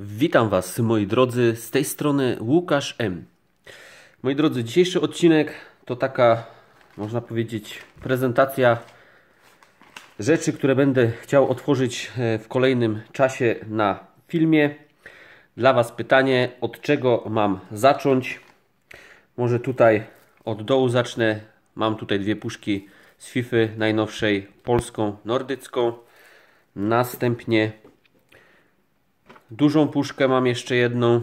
Witam Was, moi drodzy, z tej strony Łukasz M. Moi drodzy, dzisiejszy odcinek to taka, można powiedzieć, prezentacja rzeczy, które będę chciał otworzyć e, w kolejnym czasie na filmie. Dla Was pytanie, od czego mam zacząć? Może tutaj od dołu zacznę. Mam tutaj dwie puszki z FIFA y, najnowszej polską, nordycką. Następnie Dużą puszkę mam jeszcze jedną.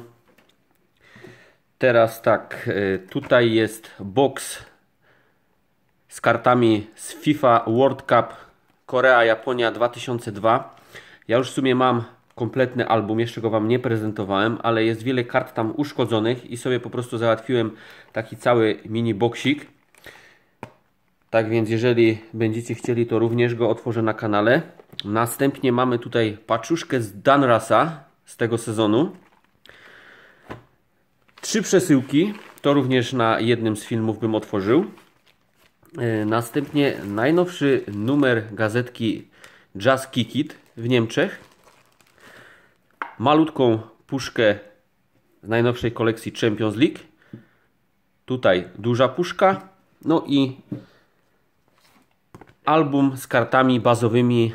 Teraz tak, y, tutaj jest box z kartami z FIFA World Cup Korea-Japonia 2002. Ja już w sumie mam kompletny album, jeszcze go Wam nie prezentowałem, ale jest wiele kart tam uszkodzonych i sobie po prostu załatwiłem taki cały mini boksik. Tak więc jeżeli będziecie chcieli, to również go otworzę na kanale. Następnie mamy tutaj paczuszkę z Danrasa z tego sezonu. Trzy przesyłki, to również na jednym z filmów bym otworzył. E, następnie najnowszy numer gazetki Jazz Kikit w Niemczech. Malutką puszkę z najnowszej kolekcji Champions League. Tutaj duża puszka. No i album z kartami bazowymi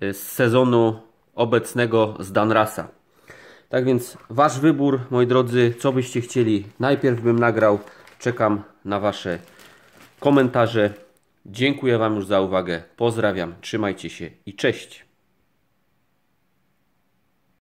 e, z sezonu obecnego z Danrasa. Tak więc Wasz wybór, moi drodzy, co byście chcieli. Najpierw bym nagrał, czekam na Wasze komentarze. Dziękuję Wam już za uwagę, pozdrawiam, trzymajcie się i cześć.